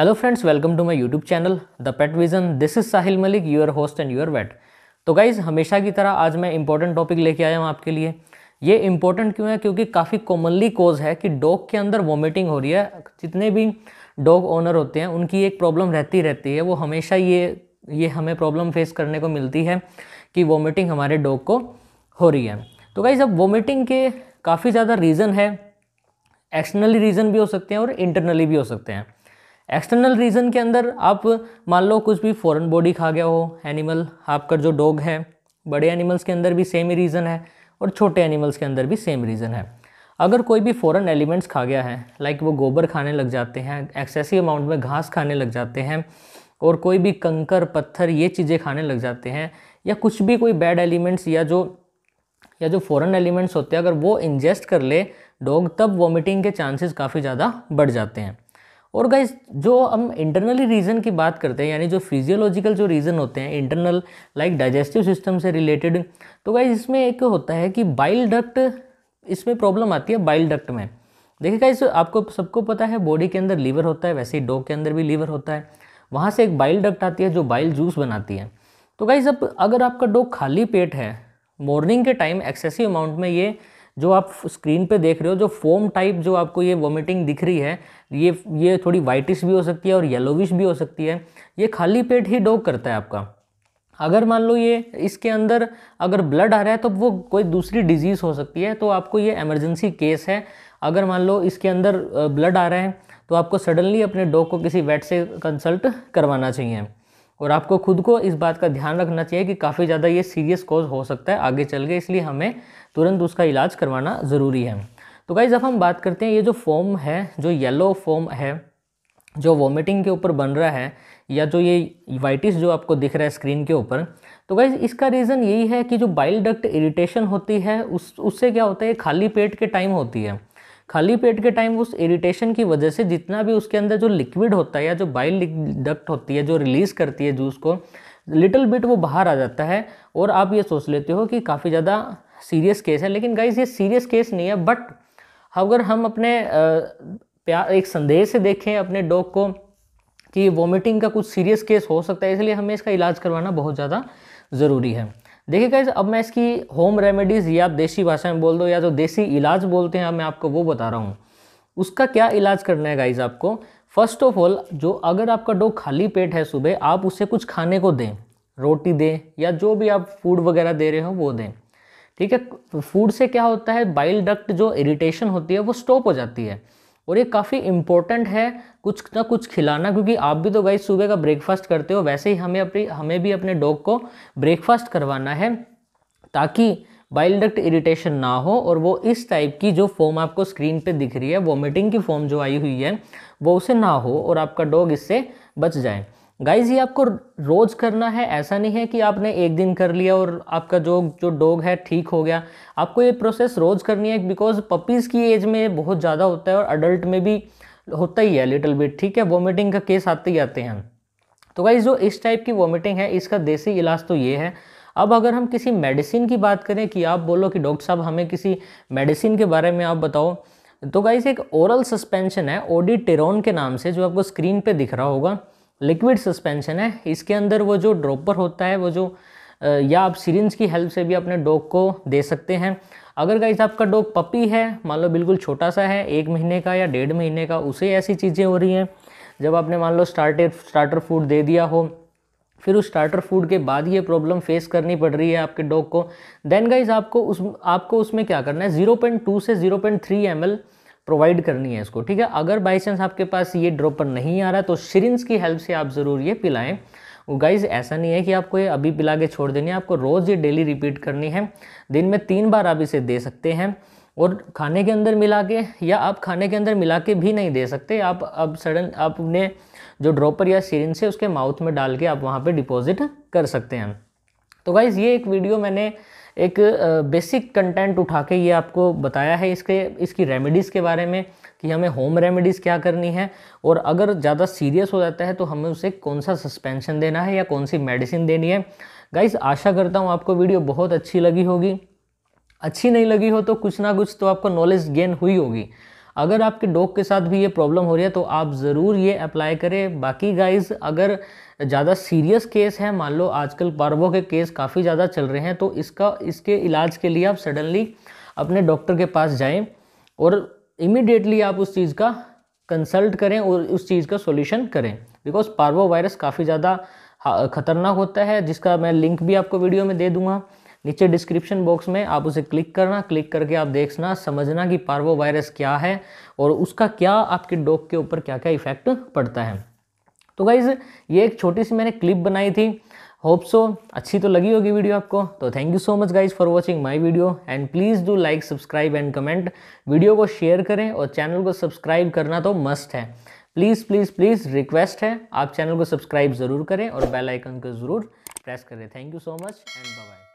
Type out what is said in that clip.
hello friends welcome to my YouTube channel the pet vision this is Sahil Malik your host and your vet तो guys हमेशा की तरह आज मैं इंपॉर्टेंट टॉपिक लेके आया हूँ आपके लिए ये इंपॉर्टेंट क्यों है क्योंकि काफ़ी कॉमनली कॉज है कि डॉग के अंदर वॉमिटिंग हो रही है जितने भी डॉग ओनर होते हैं उनकी एक प्रॉब्लम रहती रहती है वो हमेशा ये ये हमें प्रॉब्लम फेस करने को मिलती है कि वॉमिटिंग हमारे डॉग को हो रही है तो गाइज अब वॉमिटिंग के काफ़ी ज़्यादा रीज़न है एक्सटर्नली रीज़न भी हो सकते हैं और इंटरनली भी हो सकते हैं एक्सटर्नल रीज़न के अंदर आप मान लो कुछ भी फॉरेन बॉडी खा गया हो एनिमल आपका जो डॉग है बड़े एनिमल्स के अंदर भी सेम ही रीज़न है और छोटे एनिमल्स के अंदर भी सेम रीज़न है अगर कोई भी फॉरेन एलिमेंट्स खा गया है लाइक वो गोबर खाने लग जाते हैं एक्सेसिव अमाउंट में घास खाने लग जाते हैं और कोई भी कंकर पत्थर ये चीज़ें खाने लग जाते हैं या कुछ भी कोई बैड एलिमेंट्स या जो या जो फॉरेन एलिमेंट्स होते हैं अगर वो इंजेस्ट कर ले डॉग तब वॉमिटिंग के चांसेस काफ़ी ज़्यादा बढ़ जाते हैं और गाइज जो हम इंटरनली रीज़न की बात करते हैं यानी जो फिजियोलॉजिकल जो रीज़न होते हैं इंटरनल लाइक डाइजेस्टिव सिस्टम से रिलेटेड तो गाइज इसमें एक होता है कि बाइल डक्ट इसमें प्रॉब्लम आती है बाइल डक्ट में देखिए गाइज आपको सबको पता है बॉडी के अंदर लीवर होता है वैसे ही डॉग के अंदर भी लीवर होता है वहाँ से एक बाइल डक्ट आती है जो बाइल जूस बनाती है तो गाइज अब अगर आपका डॉग खाली पेट है मॉर्निंग के टाइम एक्सेसिव अमाउंट में ये जो आप स्क्रीन पे देख रहे हो जो फोम टाइप जो आपको ये वॉमिटिंग दिख रही है ये ये थोड़ी वाइटिश भी हो सकती है और येलोविश भी हो सकती है ये खाली पेट ही डोग करता है आपका अगर मान लो ये इसके अंदर अगर ब्लड आ रहा है तो वो कोई दूसरी डिजीज़ हो सकती है तो आपको ये एमरजेंसी केस है अगर मान लो इसके अंदर ब्लड आ रहा है तो आपको सडनली अपने डॉग को किसी वेट से कंसल्ट करवाना चाहिए और आपको खुद को इस बात का ध्यान रखना चाहिए कि काफ़ी ज़्यादा ये सीरियस कॉज हो सकता है आगे चल के इसलिए हमें तुरंत उसका इलाज करवाना ज़रूरी है तो गाइज़ अब हम बात करते हैं ये जो फॉर्म है जो येलो फॉर्म है जो वॉमिटिंग के ऊपर बन रहा है या जो ये वाइटिस जो आपको दिख रहा है स्क्रीन के ऊपर तो गाइज इसका रीज़न यही है कि जो बाइल डक्ट इरिटेशन होती है उस उससे क्या होता है खाली पेट के टाइम होती है खाली पेट के टाइम उस इरिटेशन की वजह से जितना भी उसके अंदर जो लिक्विड होता है या जो बाइल डक्ट होती है जो रिलीज़ करती है जूस को लिटिल बिट वो बाहर आ जाता है और आप ये सोच लेते हो कि काफ़ी ज़्यादा सीरियस केस है लेकिन गाइज ये सीरियस केस नहीं है बट अगर हम अपने प्यार एक संदेश से देखें अपने डॉग को कि वॉमिटिंग का कुछ सीरियस केस हो सकता है इसलिए हमें इसका इलाज करवाना बहुत ज़्यादा ज़रूरी है देखिए गाइज अब मैं इसकी होम रेमेडीज़ या आप देसी भाषा में बोल दो या जो तो देसी इलाज बोलते हैं मैं आपको वो बता रहा हूँ उसका क्या इलाज करना है गाइज आपको फर्स्ट ऑफ ऑल जो अगर आपका डो खाली पेट है सुबह आप उसे कुछ खाने को दें रोटी दें या जो भी आप फूड वगैरह दे रहे हो वो दें ठीक है फूड तो से क्या होता है बाइल डक्ट जो इरिटेशन होती है वो स्टॉप हो जाती है और ये काफ़ी इम्पोर्टेंट है कुछ ना कुछ खिलाना क्योंकि आप भी तो गाइज सुबह का ब्रेकफास्ट करते हो वैसे ही हमें अपनी हमें भी अपने डॉग को ब्रेकफास्ट करवाना है ताकि बाइल डक्ट इरीटेशन ना हो और वो इस टाइप की जो फॉर्म आपको स्क्रीन पे दिख रही है वॉमिटिंग की फॉर्म जो आई हुई है वो उसे ना हो और आपका डॉग इससे बच जाए गाइज ये आपको रोज़ करना है ऐसा नहीं है कि आपने एक दिन कर लिया और आपका जो जो डॉग है ठीक हो गया आपको ये प्रोसेस रोज़ करनी है बिकॉज पपीज़ की एज में बहुत ज़्यादा होता है और अडल्ट में भी होता ही है लिटिल बिट ठीक है वॉमिटिंग का केस आते ही आते हैं तो गाइज जो इस टाइप की वॉमिटिंग है इसका देसी इलाज तो ये है अब अगर हम किसी मेडिसिन की बात करें कि आप बोलो कि डॉक्टर साहब हमें किसी मेडिसिन के बारे में आप बताओ तो गाइज एक ओरल सस्पेंशन है ओडी टेरोन के नाम से जो आपको स्क्रीन पर दिख रहा होगा लिक्विड सस्पेंशन है इसके अंदर वो जो ड्रॉपर होता है वो जो या आप सीरेंज की हेल्प से भी अपने डॉग को दे सकते हैं अगर गाइज आपका डॉग पपी है मान लो बिल्कुल छोटा सा है एक महीने का या डेढ़ महीने का उसे ऐसी चीज़ें हो रही हैं जब आपने मान लो स्टार्टर स्टार्टर फूड दे दिया हो फिर उस स्टार्टर फूड के बाद ये प्रॉब्लम फेस करनी पड़ रही है आपके डॉग को देन गाइज आपको उस आपको उसमें क्या करना है ज़ीरो से ज़ीरो पॉइंट प्रोवाइड करनी है इसको ठीक है अगर बाई चांस आपके पास ये ड्रॉपर नहीं आ रहा तो शिरिंस की हेल्प से आप ज़रूर ये पिलाएं गाइज तो ऐसा नहीं है कि आपको ये अभी पिला के छोड़ देनी है आपको रोज़ ये डेली रिपीट करनी है दिन में तीन बार आप इसे दे सकते हैं और खाने के अंदर मिला के या आप खाने के अंदर मिला के भी नहीं दे सकते आप अब सडन आप अपने जो ड्रॉपर या सीरिन से उसके माउथ में डाल के आप वहाँ पे डिपॉजिट कर सकते हैं तो गाइज़ ये एक वीडियो मैंने एक बेसिक कंटेंट उठा के ये आपको बताया है इसके इसकी रेमेडीज़ के बारे में कि हमें होम रेमेडीज़ क्या करनी है और अगर ज़्यादा सीरियस हो जाता है तो हमें उसे कौन सा सस्पेंशन देना है या कौन सी मेडिसिन देनी है गाइस आशा करता हूँ आपको वीडियो बहुत अच्छी लगी होगी अच्छी नहीं लगी हो तो कुछ ना कुछ तो आपको नॉलेज गेन हुई होगी अगर आपके डॉग के साथ भी ये प्रॉब्लम हो रही है तो आप ज़रूर ये अप्लाई करें बाकी गाइज अगर ज़्यादा सीरियस केस है मान लो आजकल पार्वो के केस काफ़ी ज़्यादा चल रहे हैं तो इसका इसके इलाज के लिए आप सडनली अपने डॉक्टर के पास जाएँ और इमिडिएटली आप उस चीज़ का कंसल्ट करें और उस चीज़ का सोल्यूशन करें बिकॉज पार्वो वायरस काफ़ी ज़्यादा हाँ, खतरनाक होता है जिसका मैं लिंक भी आपको वीडियो में दे दूंगा नीचे डिस्क्रिप्शन बॉक्स में आप उसे क्लिक करना क्लिक करके आप देखना समझना कि पार्वो वायरस क्या है और उसका क्या आपके डॉग के ऊपर क्या क्या इफेक्ट पड़ता है तो गाइज़ ये एक छोटी सी मैंने क्लिप बनाई थी होप सो अच्छी तो लगी होगी वीडियो आपको तो thank you so much guys for watching my video and please do like subscribe and comment video को शेयर करें और चैनल को सब्सक्राइब करना तो मस्ट है प्लीज़ प्लीज़ प्लीज़ रिक्वेस्ट है आप चैनल को सब्सक्राइब ज़रूर करें और बेल आइकन को ज़रूर प्रेस करें thank you so much and bye